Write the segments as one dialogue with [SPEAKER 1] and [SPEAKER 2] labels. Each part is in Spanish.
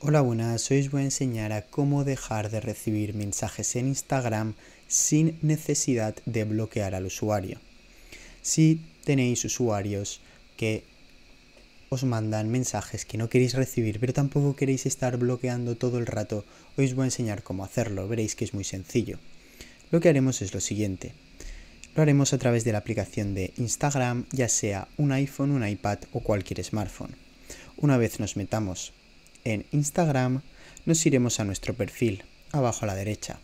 [SPEAKER 1] Hola, buenas. Hoy os voy a enseñar a cómo dejar de recibir mensajes en Instagram sin necesidad de bloquear al usuario. Si tenéis usuarios que os mandan mensajes que no queréis recibir, pero tampoco queréis estar bloqueando todo el rato, hoy os voy a enseñar cómo hacerlo. Veréis que es muy sencillo. Lo que haremos es lo siguiente. Lo haremos a través de la aplicación de Instagram, ya sea un iPhone, un iPad o cualquier smartphone. Una vez nos metamos en Instagram, nos iremos a nuestro perfil, abajo a la derecha.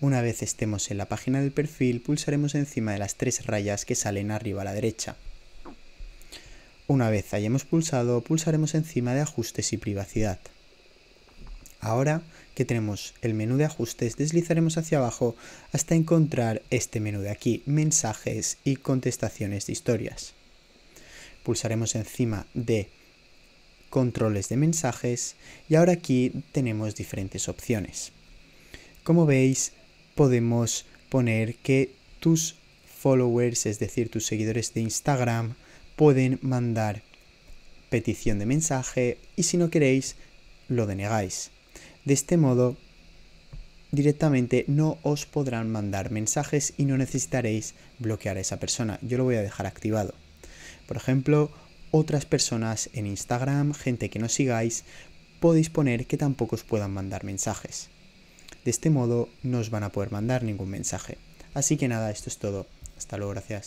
[SPEAKER 1] Una vez estemos en la página del perfil, pulsaremos encima de las tres rayas que salen arriba a la derecha. Una vez hayamos pulsado, pulsaremos encima de Ajustes y Privacidad. Ahora que tenemos el menú de ajustes, deslizaremos hacia abajo hasta encontrar este menú de aquí, mensajes y contestaciones de historias. Pulsaremos encima de controles de mensajes y ahora aquí tenemos diferentes opciones. Como veis, podemos poner que tus followers, es decir, tus seguidores de Instagram, pueden mandar petición de mensaje y si no queréis, lo denegáis. De este modo, directamente no os podrán mandar mensajes y no necesitaréis bloquear a esa persona. Yo lo voy a dejar activado. Por ejemplo, otras personas en Instagram, gente que no sigáis, podéis poner que tampoco os puedan mandar mensajes. De este modo no os van a poder mandar ningún mensaje. Así que nada, esto es todo. Hasta luego, gracias.